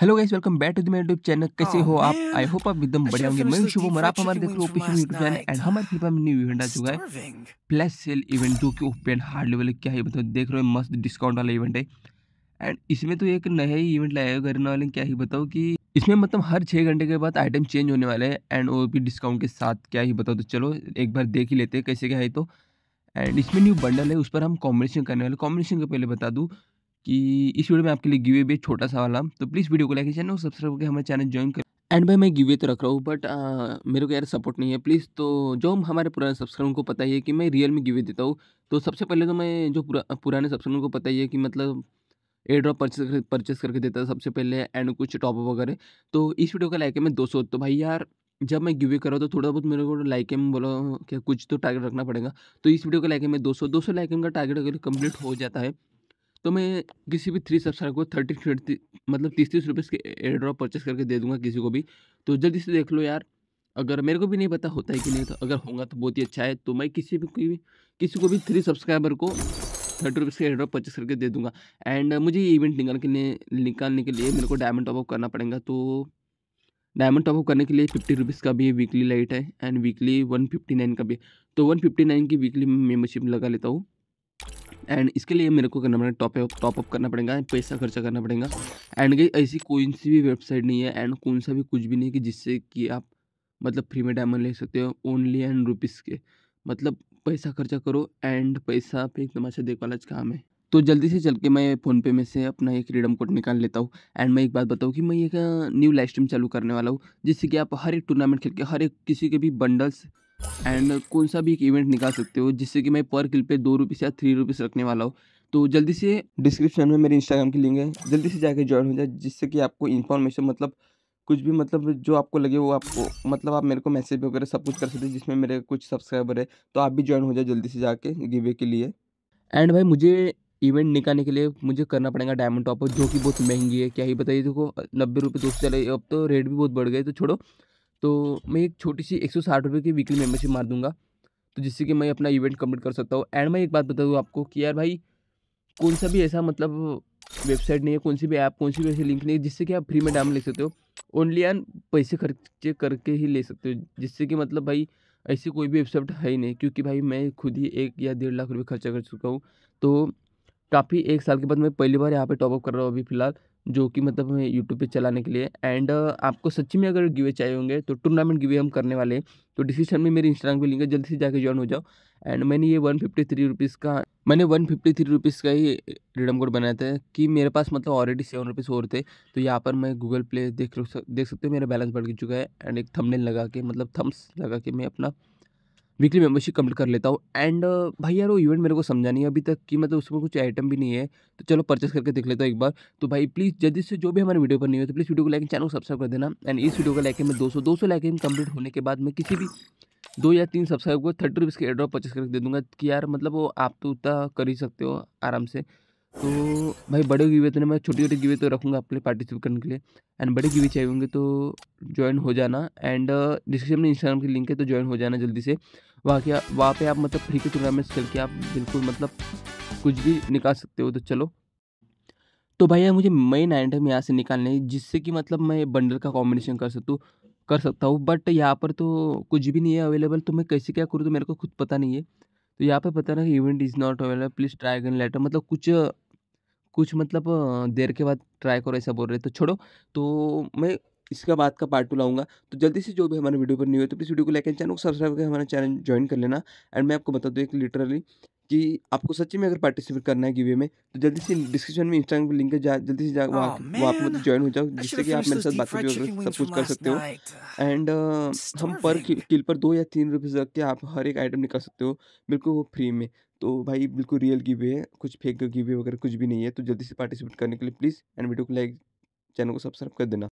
hello guys welcome back to the YouTube channel कैसे oh, हो आप आई होप आप एकदम बढ़िया होंगे मैं शुभम और आप हमारे देख रहे हो शुभम YouTube चैनल एंड हमारे फिल्म में न्यू इवेंट आ चुका है प्लस सेल इवेंट जो कि ओपन हार्ड लेवल क्या है बताओ देख रहे हो मस्त डिस्काउंट वाला इवेंट है एंड इसमें तो एक नया ही इवेंट लाया करने वाले क्या ही बताओ कि इसमें मतलब हर छः घंटे के बाद आइटम चेंज होने वाले हैं एंड वो भी डिस्काउंट के साथ क्या ही बताओ तो चलो एक बार देख ही लेते हैं कैसे क्या है तो एंड इसमें न्यू बंडल है उस पर हम कॉम्बिनेशन करने वाले कॉम्बिनेशन का पहले बता दूँ कि इस वीडियो में आपके लिए गिवे भी छोटा सा वाला तो प्लीज़ वीडियो को लाइक चैनल सब्सक्राइब करके हमारे चैनल ज्वाइन कर एंड भाई मैं गिवे तो रख रहा हूँ बट मेरे को यार सपोर्ट नहीं है प्लीज़ तो जो हम हमारे पुराने सब्सक्राइबर को पता ही है कि मैं रियल में गिवे देता हूँ तो सबसे पहले तो मैं जो पुरा, पुराने सब्सक्राइबर को पता ही है कि मतलब एयर ड्रॉप परचेस कर परचेस करके देता सबसे पहले एंड कुछ टॉपअप वगैरह तो इस वीडियो का लाइक है मैं दो सौ तो भाई यार जब मैं गिवे कर रहा हूँ तो थोड़ा बहुत मेरे को लाइक एम बोला कि कुछ तो टारगेट रखना पड़ेगा तो इस वीडियो का लाइक है मैं दो सौ दो सौ लाइक एम का टारगेट अगर कंप्लीट हो जाता है तो मैं किसी भी थ्री सब्सक्राइबर को थर्टी थर्टी मतलब तीस तीस रुपये के एयर ड्रॉप परचेस करके दे दूंगा किसी को भी तो जल्दी से देख लो यार अगर मेरे को भी नहीं पता होता है कि नहीं तो अगर होगा तो बहुत ही अच्छा है तो मैं किसी भी कोई भी किसी को भी थ्री सब्सक्राइबर को थर्टी रुपीज़ के एयर ड्रॉप परचेस करके दे दूंगा एंड मुझे ये इवेंट निकाल के निकालने के लिए मेरे को डायमंड टॉपअप करना पड़ेगा तो डायमंड टॉपअप करने के लिए फिफ्टी रुपीज़ का भी वीकली लाइट है and weekly one fifty nine का भी तो वन फिफ्टी नाइन की वीकली मेम्बरशिप लगा लेता हूँ एंड इसके लिए मेरे को करना पड़ेगा टॉप अप टॉप अप करना पड़ेगा पैसा खर्चा करना पड़ेगा एंड गई ऐसी कोई सी भी वेबसाइट नहीं है एंड कौन सा भी कुछ भी नहीं कि जिससे कि आप मतलब फ्री में डायमंड ले सकते हो ओनली एंड रुपीज़ के मतलब पैसा खर्चा करो एंड पैसा पे एकदम अच्छा देख वाला काम है तो जल्दी से चल के मैं फ़ोनपे में से अपना एक रिडम कोड निकाल लेता हूँ एंड मैं एक बात बताऊँ कि मैं एक न्यू लाइव स्ट्रीम चालू करने वाला हूँ जिससे कि आप हर एक टूर्नामेंट खेल के हर एक किसी के भी बंडल्स एंड कौन सा भी एक इवेंट निकाल सकते हो जिससे कि मैं पर किल पे दो रुपीज़ या थ्री रुपीज़ रखने वाला हूँ तो जल्दी से डिस्क्रिप्शन में मेरे इंस्टाग्राम की लिंक है जल्दी से जाके ज्वाइन हो जाए जिससे कि आपको इन्फॉर्मेशन मतलब कुछ भी मतलब जो आपको लगे वो आपको मतलब आप मेरे को मैसेज वगैरह सब कुछ कर सकते हैं जिसमें मेरे कुछ सब्सक्राइबर है तो आप भी ज्वाइन हो जाए जल्दी से जाके गिवे के लिए एंड भाई मुझे इवेंट निकालने के लिए मुझे करना पड़ेगा डायमंड टॉपर जो कि बहुत महंगी है क्या ही बताइए देखो नब्बे रुपये दोस्त चले अब तो रेट भी बहुत बढ़ गए तो छोड़ो तो मैं एक छोटी सी एक सौ साठ रुपये की वीकली मेम्बरशिप मार दूंगा तो जिससे कि मैं अपना इवेंट कम्प्लीट कर सकता हूँ एंड मैं एक बात बता दूँ आपको कि यार भाई कौन सा भी ऐसा मतलब वेबसाइट नहीं है कौन सी भी ऐप कौन सी भी ऐसी लिंक नहीं है जिससे कि आप फ्री में डायमंड ले सकते हो ओनली एंड पैसे खर्चे करके ही ले सकते हो जिससे कि मतलब भाई ऐसी कोई भी वेबसाइट है ही नहीं क्योंकि भाई मैं खुद ही एक या डेढ़ लाख रुपये खर्चा कर चुका हूँ तो काफ़ी एक साल के बाद मैं पहली बार यहाँ पे टॉपअप कर रहा हूँ अभी फिलहाल जो कि मतलब हमें यूट्यूब पे चलाने के लिए एंड आपको सच्ची में अगर गिवे चाहिए होंगे तो टूर्नामेंट गिवे हम करने वाले हैं तो डिस्क्रिप्शन में मेरे इंस्टाग्राम पर लिंक है जल्दी से जाकर ज्वाइन हो जाओ एंड मैंने ये वन फिफ्टी थ्री रुपीज़ का मैंने वन फिफ्टी थ्री रुपीज़ का ही रिडम कोड बनाया था कि मेरे पास मतलब ऑलरेडी सेवन रुपीज़ और थे तो यहाँ पर मैं गूगल प्ले देख देख सकते हो मेरा बैलेंस बढ़ चुका है एंड एक थंबनेल लगा के मतलब थम्स लगा के मैं अपना वीकली मेंबरशिप कंप्लीट कर लेता हूँ एंड भाई यार वो इवेंट मेरे को समझा नहीं है अभी तक कि मतलब उसमें कुछ आइटम भी नहीं है तो चलो परचेस करके देख लेता हूँ एक बार तो भाई प्लीज़ जल्दी से जो भी हमारे वीडियो पर नहीं है तो प्लीज़ वीडियो को लाइक चैनल को सब्सक्राइब कर देना एंड इस वीडियो को लाइक मैं दो सौ दो सौ लाइक कंप्लीट होने के बाद मैं किसी भी दो या तीन सब्सक्राइब को थर्टी रुपीज़ के एड्रॉप परचेस करके दे दूँगा कि यार मतलब वो आप तो उतना कर ही सकते हो आराम से तो भाई बड़े गिवे तो मैं छोटे छोटे गिवे तो रखूँगा अपने पार्टिसिपेट करने के लिए एंड बड़े गिवे चाहिए होंगे तो ज्वाइन हो जाना एंड डिस्क्रिप्शन में इंस्टाग्राम की लिंक है तो ज्वाइन हो जाना जल्दी से वहाँ वहाँ पे आप मतलब फ्री के टूर्नामेंट्स खेल के आप बिल्कुल मतलब कुछ भी निकाल सकते हो तो चलो तो भैया मुझे मई नाइन टाइम यहाँ से निकालने जिससे कि मतलब मैं बंडल का कॉम्बिनेशन कर सकूँ कर सकता हूँ बट यहाँ पर तो कुछ भी नहीं है अवेलेबल तो मैं कैसे क्या करूँ तो मेरे को खुद पता नहीं है तो यहाँ पर पता ना कि event is not available please try again later मतलब कुछ कुछ मतलब देर के बाद ट्राई करो ऐसा बोल रहे तो छोड़ो तो मैं इसका बात का पार्ट टू लाऊंगा तो जल्दी से जो भी हमारे वीडियो पर नहीं हुए तो प्लीज़ वीडियो को लाइक एंड चैनल को सब्सक्राइब करके हमारा चैनल ज्वाइन कर लेना एंड मैं आपको बता दूँ एक लिटरली कि आपको सच्ची में अगर पार्टिसिपेट करना है गिवे में तो जल्दी से डिस्क्रिप्शन में इंस्टाग्राम पर लिंक है जा जल्दी से जा वहाँ वहाँ आप मतलब ज्वाइन हो जाओ जिससे कि आप मेरे साथ बात भी सब कुछ कर सकते हो एंड uh, हम पर किल पर दो या तीन रुपीज़ रख के आप हर एक आइटम निकाल सकते हो बिल्कुल वो फ्री में तो भाई बिल्कुल रियल गिवे है कुछ फेक गिवे वगैरह कुछ भी नहीं है तो जल्दी से पार्टिसिपेट करने के लिए प्लीज़ एंड वीडियो को लाइक चैनल को सब्सक्राइब कर देना